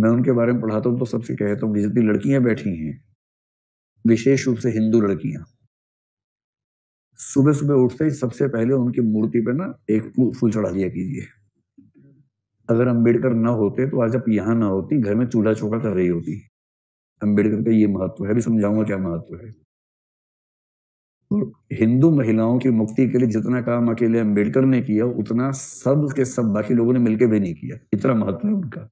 मैं उनके बारे में पढ़ाता हूँ तो सबसे कहता हूँ कि जितनी लड़कियां बैठी हैं विशेष रूप से हिंदू लड़कियां सुबह सुबह उठते ही सबसे पहले उनकी मूर्ति पर ना एक फूल चढ़ा दिया कीजिए अगर अम्बेडकर ना होते तो आज आप यहाँ ना होती घर में चूल्हा चौका कर रही होती अम्बेडकर का ये महत्व है अभी समझाऊंगा क्या महत्व है और हिंदू महिलाओं की मुक्ति के लिए जितना काम अकेले अम्बेडकर ने किया उतना सब के सब बाकी लोगों ने मिलकर भी नहीं किया इतना महत्व है उनका